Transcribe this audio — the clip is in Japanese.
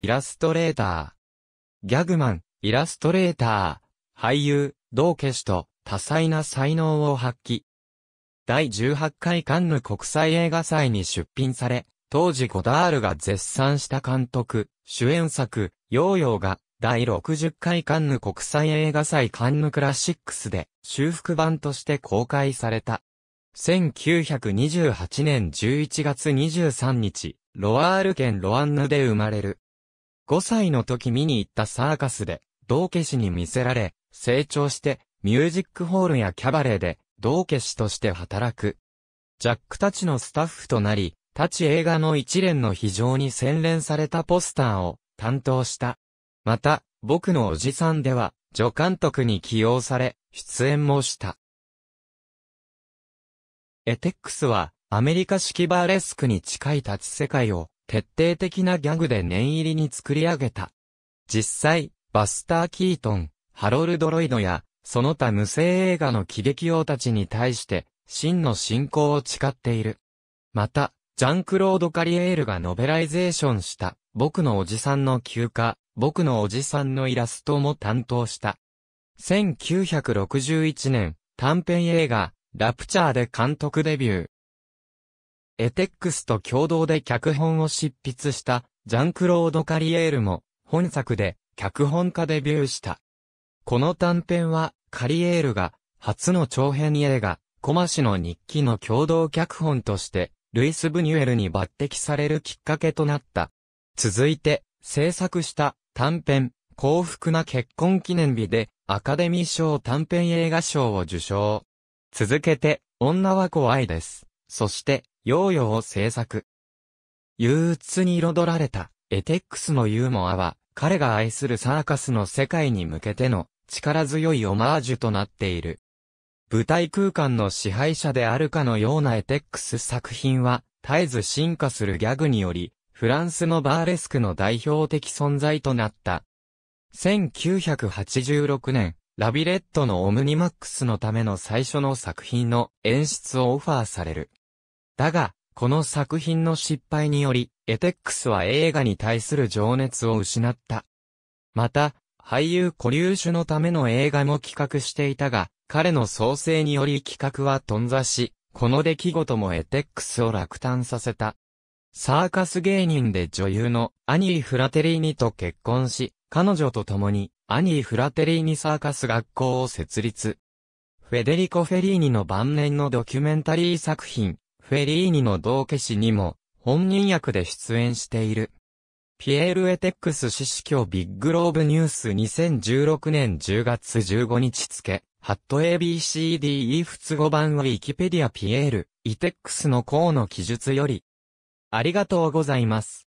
イラストレーター。ギャグマン、イラストレーター、俳優、道化師と多彩な才能を発揮。第18回カンヌ国際映画祭に出品され、当時ゴダールが絶賛した監督、主演作、ヨーヨーが、第60回カンヌ国際映画祭カンヌクラシックスで修復版として公開された。1928年11月23日、ロワール県ロアンヌで生まれる。5歳の時見に行ったサーカスで、道化師に見せられ、成長して、ミュージックホールやキャバレーで、道化師として働く。ジャックたちのスタッフとなり、たち映画の一連の非常に洗練されたポスターを担当した。また、僕のおじさんでは、助監督に起用され、出演もした。エテックスは、アメリカ式バーレスクに近い立ち世界を徹底的なギャグで念入りに作り上げた。実際、バスター・キートン、ハロルド・ロイドや、その他無声映画の喜劇王たちに対して、真の信仰を誓っている。また、ジャンクロード・カリエールがノベライゼーションした、僕のおじさんの休暇、僕のおじさんのイラストも担当した。1961年、短編映画、ラプチャーで監督デビュー。エテックスと共同で脚本を執筆したジャンクロード・カリエールも本作で脚本家デビューした。この短編はカリエールが初の長編映画コマ氏の日記の共同脚本としてルイス・ブニュエルに抜擢されるきっかけとなった。続いて制作した短編幸福な結婚記念日でアカデミー賞短編映画賞を受賞。続けて、女は怖いです。そして、ヨーヨーを制作。憂鬱に彩られた、エテックスのユーモアは、彼が愛するサーカスの世界に向けての力強いオマージュとなっている。舞台空間の支配者であるかのようなエテックス作品は、絶えず進化するギャグにより、フランスのバーレスクの代表的存在となった。1986年、ラビレットのオムニマックスのための最初の作品の演出をオファーされる。だが、この作品の失敗により、エテックスは映画に対する情熱を失った。また、俳優古流種のための映画も企画していたが、彼の創生により企画は頓挫し、この出来事もエテックスを落胆させた。サーカス芸人で女優のアニー・フラテリーニと結婚し、彼女と共にアニー・フラテリーニサーカス学校を設立。フェデリコ・フェリーニの晩年のドキュメンタリー作品、フェリーニの道化師にも、本人役で出演している。ピエール・エテックス獅子教ビッグローブニュース2016年10月15日付、ハット ABCDE 仏語版ウィキペディアピエール、イテックスの項の記述より、ありがとうございます。